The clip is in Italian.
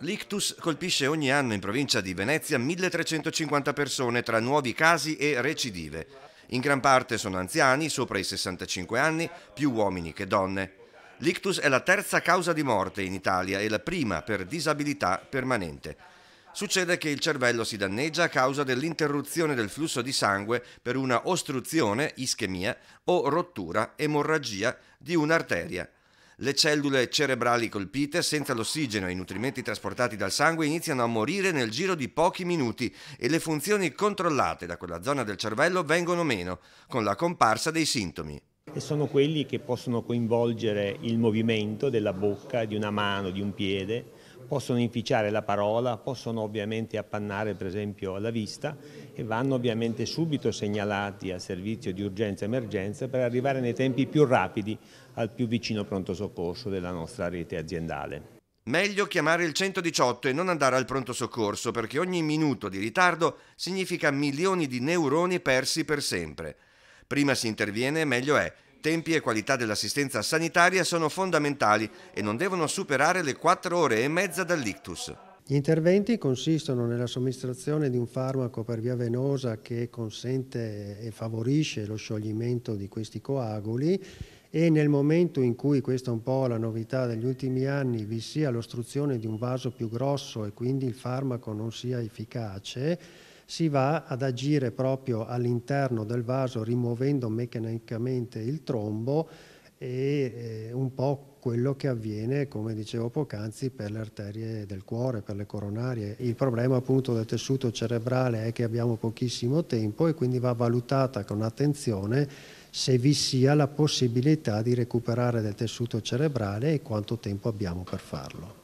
L'ictus colpisce ogni anno in provincia di Venezia 1350 persone tra nuovi casi e recidive. In gran parte sono anziani, sopra i 65 anni, più uomini che donne. L'ictus è la terza causa di morte in Italia e la prima per disabilità permanente. Succede che il cervello si danneggia a causa dell'interruzione del flusso di sangue per una ostruzione, ischemia o rottura, emorragia di un'arteria. Le cellule cerebrali colpite, senza l'ossigeno e i nutrimenti trasportati dal sangue, iniziano a morire nel giro di pochi minuti e le funzioni controllate da quella zona del cervello vengono meno, con la comparsa dei sintomi. E sono quelli che possono coinvolgere il movimento della bocca, di una mano, di un piede, possono inficiare la parola, possono ovviamente appannare per esempio la vista e vanno ovviamente subito segnalati al servizio di urgenza e emergenza per arrivare nei tempi più rapidi al più vicino pronto soccorso della nostra rete aziendale. Meglio chiamare il 118 e non andare al pronto soccorso perché ogni minuto di ritardo significa milioni di neuroni persi per sempre. Prima si interviene meglio è tempi e qualità dell'assistenza sanitaria sono fondamentali e non devono superare le 4 ore e mezza dall'ictus. Gli interventi consistono nella somministrazione di un farmaco per via venosa che consente e favorisce lo scioglimento di questi coaguli e nel momento in cui, questa è un po' la novità degli ultimi anni, vi sia l'ostruzione di un vaso più grosso e quindi il farmaco non sia efficace, si va ad agire proprio all'interno del vaso rimuovendo meccanicamente il trombo e eh, un po' quello che avviene, come dicevo poc'anzi, per le arterie del cuore, per le coronarie. Il problema appunto del tessuto cerebrale è che abbiamo pochissimo tempo e quindi va valutata con attenzione se vi sia la possibilità di recuperare del tessuto cerebrale e quanto tempo abbiamo per farlo.